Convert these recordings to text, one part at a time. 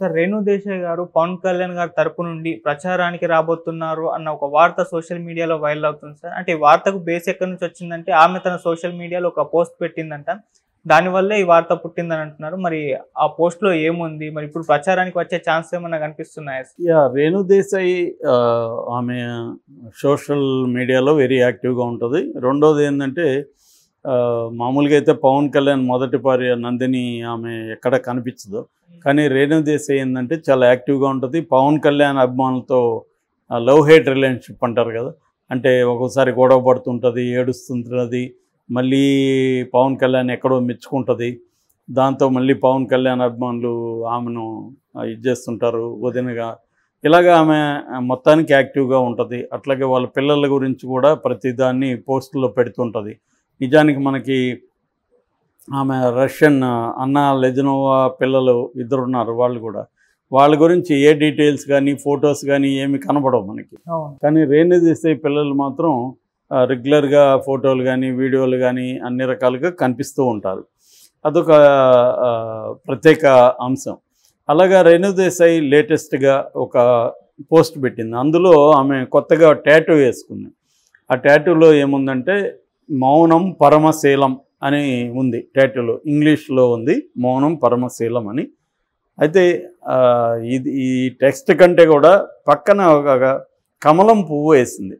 sir Renu Desai గారు పవన్ కళ్యాణ్ గారి తరపు నుండి ప్రచారానికి రాబోతున్నారు అన్న ఒక వార్త సోషల్ మీడియాలో వైరల్ అవుతుంది సార్ అంటే ఈ వార్తకు బేస్ ఎక్కడి నుంచి వచ్చిందంటే ఆమె తన సోషల్ మీడియాలో ఒక పోస్ట్ పెట్టిందంట దానివల్లే ఈ వార్త పుట్టిందని అంటున్నారు మరి ఆ పోస్ట్లో ఏముంది మరి ఇప్పుడు ప్రచారానికి వచ్చే ఛాన్స్ ఏమన్నా కనిపిస్తున్నాయా యా రేణు దేశాయ్ ఆమె సోషల్ మీడియాలో వెరీ యాక్టివ్గా ఉంటుంది రెండోది ఏంటంటే మామూలుగా అయితే పవన్ కళ్యాణ్ మొదటి భార్య నందిని ఆమె ఎక్కడ కనిపించదు కానీ రేణు దేశాయ్ ఏంటంటే చాలా యాక్టివ్గా ఉంటుంది పవన్ కళ్యాణ్ అభిమానులతో లవ్ హేట్ రిలేషన్షిప్ అంటారు కదా అంటే ఒక్కోసారి గొడవ పడుతుంటుంది ఏడుస్తుంటుంది మళ్ళీ పవన్ కళ్యాణ్ ఎక్కడో మెచ్చుకుంటుంది దాంతో మళ్ళీ పవన్ కళ్యాణ్ అభిమానులు ఆమెను ఇది చేస్తుంటారు వదినగా ఇలాగ ఆమె మొత్తానికి యాక్టివ్గా ఉంటుంది అట్లాగే వాళ్ళ పిల్లల గురించి కూడా ప్రతిదాన్ని పోస్టుల్లో పెడుతుంటుంది నిజానికి మనకి ఆమె రష్యన్ అన్న లెజనోవా పిల్లలు ఇద్దరు ఉన్నారు వాళ్ళు కూడా వాళ్ళ గురించి ఏ డీటెయిల్స్ కానీ ఫొటోస్ కానీ ఏమి కనపడవు మనకి కానీ రేణు దేశాయి పిల్లలు మాత్రం రెగ్యులర్గా ఫోటోలు కానీ వీడియోలు కానీ అన్ని రకాలుగా కనిపిస్తూ ఉంటారు అదొక ప్రత్యేక అంశం అలాగా రేణు దేశాయి లేటెస్ట్గా ఒక పోస్ట్ పెట్టింది అందులో ఆమె కొత్తగా ట్యాటూ వేసుకుంది ఆ ట్యాటూలో ఏముందంటే మౌనం పరమశీలం అని ఉంది టైటిల్ ఇంగ్లీష్లో ఉంది మౌనం పరమశీలం అని అయితే ఇది ఈ టెక్స్ట్ కంటే కూడా పక్కన ఒక కమలం పువ్వు వేసింది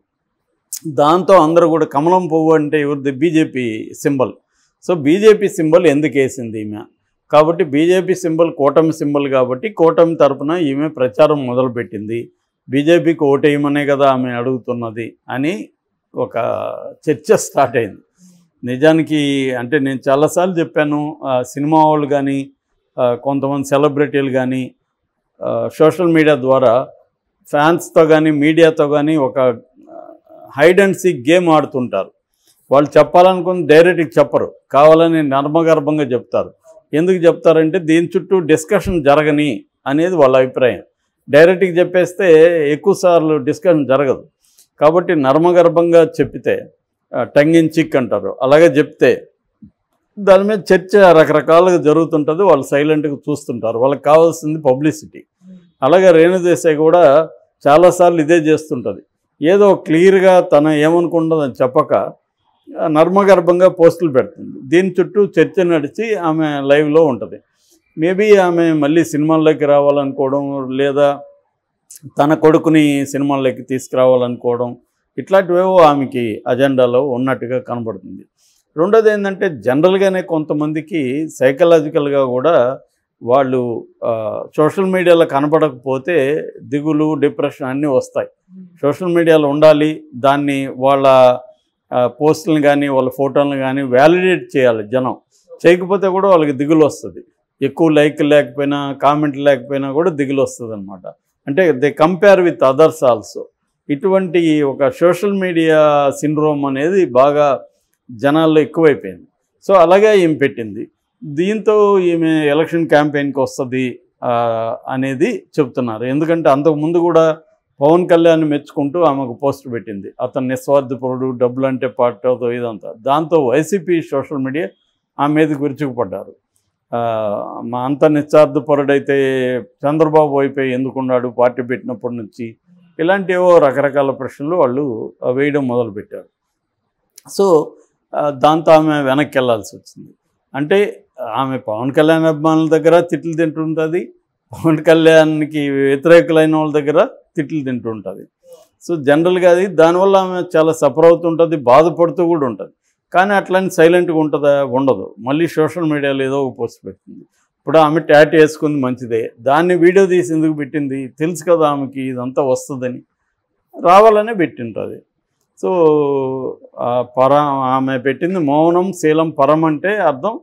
దాంతో అందరూ కూడా కమలం పువ్వు అంటే ఎవరిది BJP symbol so BJP symbol ఎందుకు వేసింది ఈమె కాబట్టి బీజేపీ సింబల్ కూటమి సింబల్ కాబట్టి కూటమి తరపున ఈమె ప్రచారం మొదలుపెట్టింది బీజేపీకి ఓటేయమనే కదా ఆమె అడుగుతున్నది అని ఒక చర్చ స్టార్ట్ అయింది నిజానికి అంటే నేను చాలాసార్లు చెప్పాను సినిమా వాళ్ళు కానీ కొంతమంది సెలబ్రిటీలు కానీ సోషల్ మీడియా ద్వారా ఫ్యాన్స్తో కానీ మీడియాతో కానీ ఒక హైడ్ అండ్ సీక్ గేమ్ ఆడుతుంటారు వాళ్ళు చెప్పాలనుకుని డైరెక్ట్గా చెప్పరు కావాలని నర్మగర్భంగా చెప్తారు ఎందుకు చెప్తారంటే దీని చుట్టూ డిస్కషన్ జరగని అనేది వాళ్ళ అభిప్రాయం డైరెక్ట్గా చెప్పేస్తే ఎక్కువసార్లు డిస్కషన్ జరగదు కాబట్టి నర్మగర్భంగా చెప్పితే టంగ్ ఇన్ చిక్ అంటారు అలాగే చెప్తే దాని మీద చర్చ రకరకాలుగా జరుగుతుంటుంది వాళ్ళు సైలెంట్గా చూస్తుంటారు వాళ్ళకి కావాల్సింది పబ్లిసిటీ అలాగే రేణుదేశాయ్ కూడా చాలాసార్లు ఇదే చేస్తుంటుంది ఏదో క్లియర్గా తను ఏమనుకుంటుందని చెప్పక నర్మగర్భంగా పోస్టులు పెడుతుంది దీని చుట్టూ చర్చ నడిచి ఆమె లైవ్లో ఉంటుంది మేబీ ఆమె మళ్ళీ సినిమాల్లోకి రావాలనుకోవడం లేదా తన కొడుకుని సినిమాల్లోకి తీసుకురావాలనుకోవడం ఇట్లాంటివేవో ఆమెకి అజెండాలో ఉన్నట్టుగా కనబడుతుంది రెండోది ఏంటంటే జనరల్గానే కొంతమందికి సైకలాజికల్గా కూడా వాళ్ళు సోషల్ మీడియాలో కనపడకపోతే దిగులు డిప్రెషన్ అన్నీ వస్తాయి సోషల్ మీడియాలో ఉండాలి దాన్ని వాళ్ళ పోస్టులను కానీ వాళ్ళ ఫోటోలను కానీ వ్యాలిడేట్ చేయాలి జనం చేయకపోతే కూడా వాళ్ళకి దిగులు వస్తుంది ఎక్కువ లైక్ లేకపోయినా కామెంట్ లేకపోయినా కూడా దిగులు వస్తుంది అనమాట అంటే they compare with others also ఇటువంటి ఒక సోషల్ మీడియా సిండ్రోమ్ అనేది బాగా జనాల్లో ఎక్కువైపోయింది సో అలాగే ఈమె పెట్టింది దీంతో ఈమె ఎలక్షన్ క్యాంపెయిన్కి వస్తుంది అనేది చెప్తున్నారు ఎందుకంటే అంతకుముందు కూడా పవన్ కళ్యాణ్ మెచ్చుకుంటూ ఆమెకు పోస్ట్ పెట్టింది అతను నిస్వార్థపరుడు డబ్బులు అంటే పాటతో ఇదంతా దాంతో వైసీపీ సోషల్ మీడియా ఆ మీద గురిచుకుపడ్డారు మా అంత నిశ్చార్థపరుడైతే చంద్రబాబు అయిపోయి ఎందుకున్నాడు పార్టీ పెట్టినప్పటి నుంచి ఇలాంటి రకరకాల ప్రశ్నలు వాళ్ళు వేయడం మొదలుపెట్టారు సో దాంతో ఆమె వెనక్కి వెళ్ళాల్సి వచ్చింది అంటే ఆమె పవన్ కళ్యాణ్ అభిమానుల దగ్గర తిట్లు తింటుంటుంది పవన్ కళ్యాణ్కి వ్యతిరేకులైన వాళ్ళ దగ్గర తిట్లు తింటుంటుంది సో జనరల్గా అది దానివల్ల ఆమె చాలా సఫర్ అవుతుంటుంది బాధపడుతూ కూడా ఉంటుంది కానీ అట్లని సైలెంట్గా ఉంటుందా ఉండదు మళ్ళీ సోషల్ మీడియాలో ఏదో పోస్ట్ పెట్టింది ఇప్పుడు ఆమె ట్యాట్ వేసుకుంది మంచిదే దాన్ని వీడియో తీసి ఎందుకు పెట్టింది తెలుసు కదా ఆమెకి ఇదంతా వస్తుందని రావాలనే పెట్టింటుంది సో పర ఆమె పెట్టింది మౌనం శీలం పరం అంటే అర్థం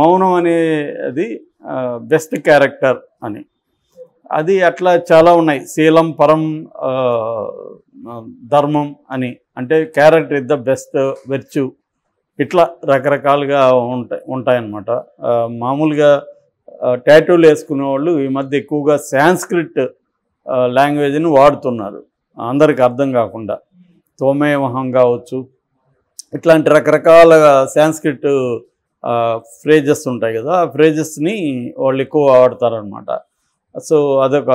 మౌనం అనేది బెస్ట్ క్యారెక్టర్ అని అది అట్లా చాలా ఉన్నాయి శీలం పరం ధర్మం అని అంటే character is the best virtue ఇట్లా రకరకాలుగా ఉంటాయి ఉంటాయన్నమాట మామూలుగా టాటూలు వేసుకునే వాళ్ళు ఈ మధ్య ఎక్కువగా సాంస్క్రిట్ లాంగ్వేజ్ని వాడుతున్నారు అందరికి అర్థం కాకుండా తోమేవహం కావచ్చు ఇట్లాంటి రకరకాల సాంస్క్రిట్ ఫ్రేజెస్ ఉంటాయి కదా ఆ ఫ్రేజెస్ని వాళ్ళు ఎక్కువ వాడతారనమాట సో అదొక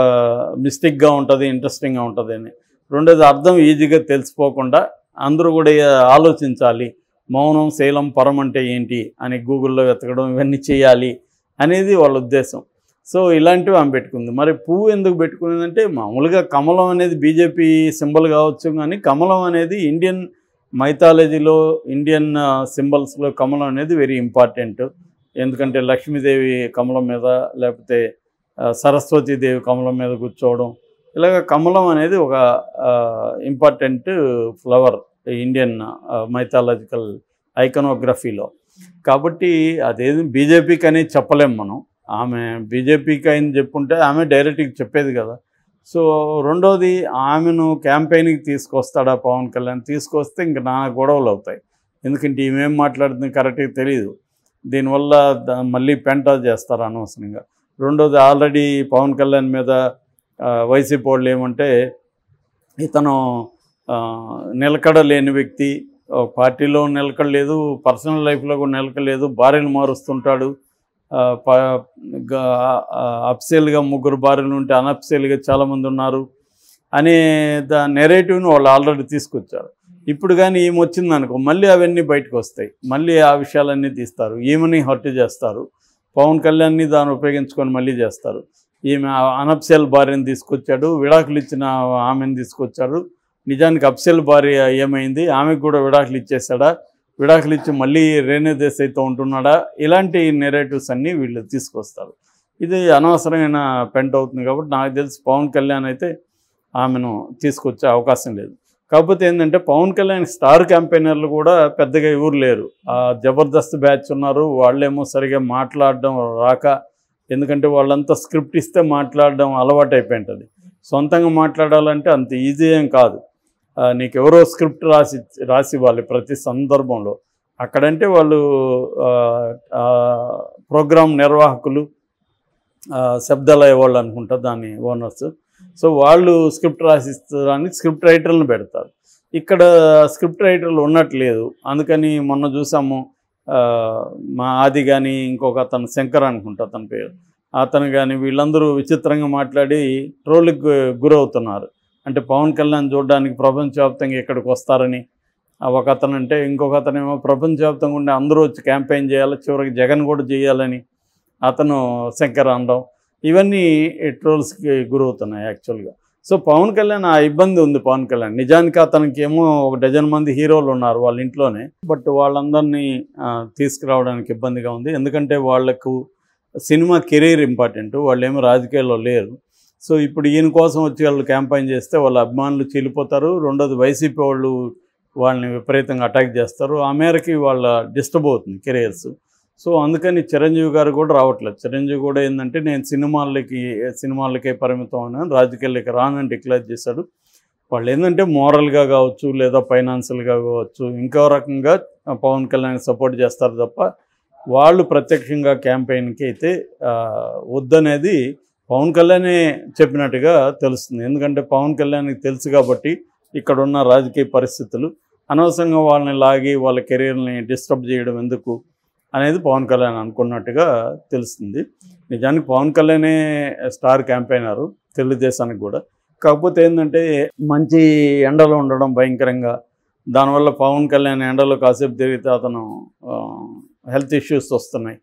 మిస్టేక్గా ఉంటుంది ఇంట్రెస్టింగ్గా ఉంటుంది అని రెండోది అర్థం ఈజీగా తెలిసిపోకుండా అందరూ కూడా ఆలోచించాలి మౌనం శైలం పరం అంటే ఏంటి అని గూగుల్లో వెతకడం ఇవన్నీ చేయాలి అనేది వాళ్ళ ఉద్దేశం సో ఇలాంటివి ఆమె పెట్టుకుంది మరి పువ్వు ఎందుకు పెట్టుకునేదంటే మామూలుగా కమలం అనేది బీజేపీ సింబల్ కావచ్చు కానీ కమలం అనేది ఇండియన్ మైథాలజీలో ఇండియన్ సింబల్స్లో కమలం అనేది వెరీ ఇంపార్టెంట్ ఎందుకంటే లక్ష్మీదేవి కమలం మీద లేకపోతే సరస్వతీదేవి కమలం మీద కూర్చోవడం ఇలాగ కమలం అనేది ఒక ఇంపార్టెంట్ ఫ్లవర్ ఇండియన్ మైథాలజికల్ ఐకనోగ్రఫీలో కాబట్టి అదేది బీజేపీకి అని చెప్పలేము మనం ఆమె బీజేపీకి చెప్పు చెప్పుంటే ఆమె డైరెక్ట్గా చెప్పేది కదా సో రెండోది ఆమెను క్యాంపెయిన్కి తీసుకొస్తాడా పవన్ కళ్యాణ్ తీసుకొస్తే ఇంక నా గొడవలు అవుతాయి ఎందుకంటే ఈమెం మాట్లాడుతుంది కరెక్ట్గా తెలియదు దీనివల్ల మళ్ళీ పెంటా చేస్తారు అనవసరంగా రెండోది ఆల్రెడీ పవన్ కళ్యాణ్ మీద వైసీపీ వాళ్ళు ఏమంటే ఇతను నిలకడ లేని వ్యక్తి పార్టీలో నిలకడలేదు పర్సనల్ లైఫ్లో కూడా నిలకడలేదు భార్యను మారుస్తుంటాడు అప్సేల్గా ముగ్గురు భార్యలు ఉంటే అన్అప్సేల్గా చాలామంది ఉన్నారు అనే దా నెరేటివ్ని వాళ్ళు ఆల్రెడీ తీసుకొచ్చారు ఇప్పుడు కానీ ఈమె వచ్చిందనుకో మళ్ళీ అవన్నీ బయటకు వస్తాయి మళ్ళీ ఆ విషయాలన్నీ తీస్తారు ఏమని హర్ట్ చేస్తారు పవన్ కళ్యాణ్ని దాన్ని ఉపయోగించుకొని మళ్ళీ చేస్తారు ఈమె అనప్సేల్ భార్యను తీసుకొచ్చాడు విడాకులు ఇచ్చిన ఆమెను తీసుకొచ్చాడు నిజానికి అప్సెల్ భార్య ఏమైంది ఆమెకు కూడా విడాకులు ఇచ్చేస్తాడా విడాకులు ఇచ్చి మళ్ళీ రేణు అయితే ఉంటున్నాడా ఇలాంటి నెరేటివ్స్ అన్నీ వీళ్ళు తీసుకొస్తారు ఇది అనవసరమైన పెంట్ అవుతుంది కాబట్టి నాకు తెలిసి పవన్ కళ్యాణ్ అయితే ఆమెను తీసుకొచ్చే అవకాశం లేదు కాకపోతే ఏంటంటే పవన్ కళ్యాణ్ స్టార్ క్యాంపెయినర్లు కూడా పెద్దగా ఎవరు లేరు ఆ జబర్దస్త్ బ్యాచ్ ఉన్నారు వాళ్ళేమో సరిగా మాట్లాడడం రాక ఎందుకంటే వాళ్ళంతా స్క్రిప్ట్ ఇస్తే మాట్లాడడం అలవాటు అయిపోయింటుంది సొంతంగా మాట్లాడాలంటే అంత ఈజీ ఏం కాదు నీకెవరో స్క్రిప్ట్ రాసి రాసి వాళ్ళు ప్రతి సందర్భంలో అక్కడంటే వాళ్ళు ప్రోగ్రాం నిర్వాహకులు శబ్దాలయ వాళ్ళు అనుకుంటారు దాని ఓనర్స్ సో వాళ్ళు స్క్రిప్ట్ రాసిస్తానికి స్క్రిప్ట్ రైటర్లను పెడతారు ఇక్కడ స్క్రిప్ట్ రైటర్లు ఉన్నట్లేదు అందుకని మొన్న చూసాము మా ఆది కానీ ఇంకొక అతను శంకర్ అనుకుంటా అతని పేరు అతను కానీ వీళ్ళందరూ విచిత్రంగా మాట్లాడి ట్రోల్కి గురవుతున్నారు అంటే పవన్ కళ్యాణ్ చూడడానికి ప్రపంచవ్యాప్తంగా ఇక్కడికి వస్తారని ఒక అతను అంటే ఇంకొక అతనేమో ప్రపంచవ్యాప్తంగా ఉండి అందరూ వచ్చి క్యాంపెయిన్ చేయాలి చివరికి జగన్ కూడా చేయాలని అతను శంకర్ అనడం ఇవన్నీ ట్రోల్స్కి గురవుతున్నాయి యాక్చువల్గా సో పవన్ కళ్యాణ్ ఆ ఇబ్బంది ఉంది పవన్ కళ్యాణ్ నిజానికి అతనికి ఏమో ఒక డజన్ మంది హీరోలు ఉన్నారు వాళ్ళ ఇంట్లోనే బట్ వాళ్ళందరినీ తీసుకురావడానికి ఇబ్బందిగా ఉంది ఎందుకంటే వాళ్లకు సినిమా కెరీర్ ఇంపార్టెంట్ వాళ్ళు ఏమో రాజకీయాల్లో లేరు సో ఇప్పుడు ఈయన కోసం వచ్చి వాళ్ళు క్యాంపెయిన్ చేస్తే వాళ్ళ అభిమానులు చీలిపోతారు రెండోది వైసీపీ వాళ్ళు వాళ్ళని విపరీతంగా అటాక్ చేస్తారు ఆ మేరకి వాళ్ళ డిస్టర్బ్ అవుతుంది కెరియర్స్ సో అందుకని చిరంజీవి గారు కూడా రావట్లేదు చిరంజీవి కూడా ఏంటంటే నేను సినిమాలకి సినిమాలకే పరిమితం అని రాజకీయాలకి రానని డిక్లేర్ చేశాడు వాళ్ళు ఏంటంటే మోరల్గా కావచ్చు లేదా ఫైనాన్షియల్గా కావచ్చు ఇంకో రకంగా పవన్ కళ్యాణ్ సపోర్ట్ చేస్తారు తప్ప వాళ్ళు ప్రత్యక్షంగా క్యాంపెయిన్కి అయితే వద్దనేది పవన్ కళ్యాణే చెప్పినట్టుగా తెలుస్తుంది ఎందుకంటే పవన్ కళ్యాణ్కి తెలుసు కాబట్టి ఇక్కడ ఉన్న రాజకీయ పరిస్థితులు అనవసరంగా వాళ్ళని లాగి వాళ్ళ కెరీర్ని డిస్టర్బ్ చేయడం ఎందుకు అనేది పవన్ కళ్యాణ్ అనుకున్నట్టుగా తెలుస్తుంది నిజానికి పవన్ కళ్యాణే స్టార్ క్యాంపెయినరు తెలుగుదేశానికి కూడా కాకపోతే ఏంటంటే మంచి ఎండలు ఉండడం భయంకరంగా దానివల్ల పవన్ కళ్యాణ్ ఎండలో కాసేపు తిరిగితే అతను హెల్త్ ఇష్యూస్ వస్తున్నాయి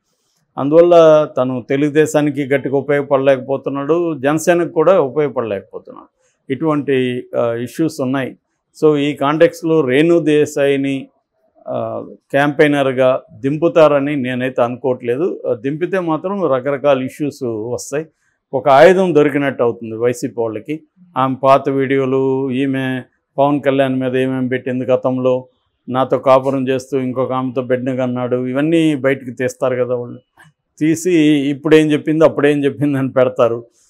అందువల్ల తను తెలుగుదేశానికి గట్టిగా ఉపయోగపడలేకపోతున్నాడు జనసేనకు కూడా ఉపయోగపడలేకపోతున్నాడు ఇటువంటి ఇష్యూస్ ఉన్నాయి సో ఈ కాంటెక్స్లో రేణు దేశాయిని క్యాంపెయినర్గా దింపుతారని నేనైతే అనుకోవట్లేదు దింపితే మాత్రం రకరకాల ఇష్యూస్ వస్తాయి ఒక ఆయుధం దొరికినట్టు అవుతుంది వైసీపీ వాళ్ళకి ఆమె పాత వీడియోలు ఈమె పవన్ కళ్యాణ్ మీద ఏమేమి పెట్టింది గతంలో నాతో కాపురం చేస్తూ ఇంకొక ఆమెతో బెడ్ని కన్నాడు ఇవన్నీ బయటికి తీస్తారు కదా వాళ్ళు తీసి ఇప్పుడేం చెప్పింది అప్పుడేం చెప్పింది అని పెడతారు